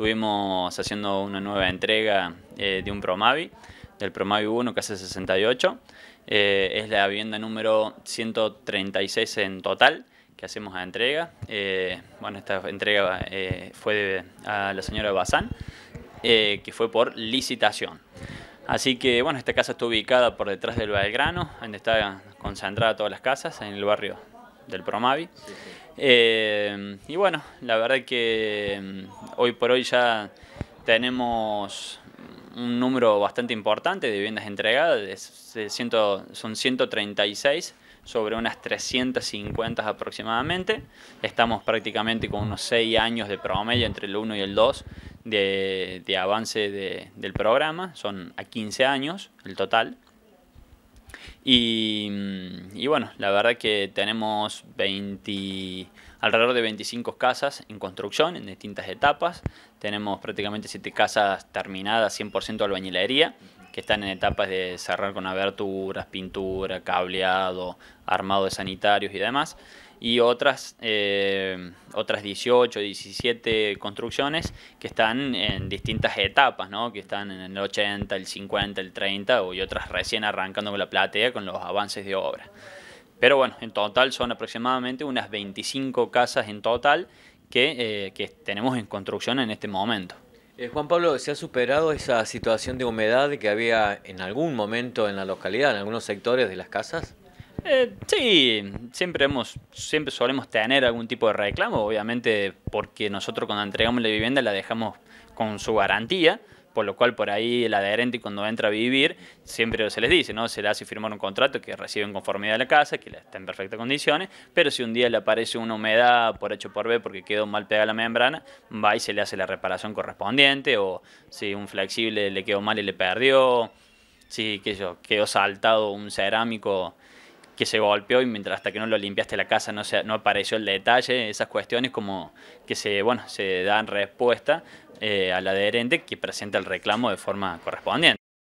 Estuvimos haciendo una nueva entrega eh, de un Promavi, del Promavi 1 que hace 68. Eh, es la vivienda número 136 en total que hacemos a entrega. Eh, bueno, esta entrega fue a la señora Bazán, que fue por licitación. Así que bueno, esta casa está ubicada por detrás del Belgrano, donde está concentradas todas las casas, en el barrio del Promavi. Eh, y bueno, la verdad que mm, hoy por hoy ya tenemos un número bastante importante de viviendas entregadas, son 136 sobre unas 350 aproximadamente. Estamos prácticamente con unos 6 años de promedio entre el 1 y el 2 de, avance del programa, son a 15 años el total. Mm, y, bueno, la verdad que tenemos 20 alrededor de 25 casas en construcción en distintas etapas. Tenemos prácticamente 7 casas terminadas 100% albañilería, que están en etapas de cerrar con aberturas, pintura, cableado, armado de sanitarios y demás. Y otras, eh, otras 18, 17 construcciones que están en distintas etapas, ¿no? que están en el 80, el 50, el 30 y otras recién arrancando con la platea con los avances de obra. Pero bueno, en total son aproximadamente unas 25 casas en total eh, que, tenemos en construcción en este momento. Eh, Juan Pablo, ¿se ha superado esa situación de humedad que había en algún momento en la localidad, en algunos sectores de las casas? Eh, sí, siempre hemos, siempre solemos tener algún tipo de reclamo, obviamente, porque nosotros cuando entregamos la vivienda la dejamos con su garantía, por lo cual por ahí el adherente cuando entra a vivir siempre se les dice, ¿no? Se le hace firmar un contrato que recibe conformidad de la casa, que está en perfectas condiciones, pero si un día le aparece una humedad por hecho por B porque quedó mal pegada la membrana, va y se le hace la reparación correspondiente, o si un flexible le quedó mal y le perdió, si que yo, quedó saltado un cerámico que se golpeó y mientras hasta que no lo limpiaste la casa no, se, no apareció el detalle, esas cuestiones como que se, bueno, se dan respuesta eh, al adherente que presenta el reclamo de forma correspondiente.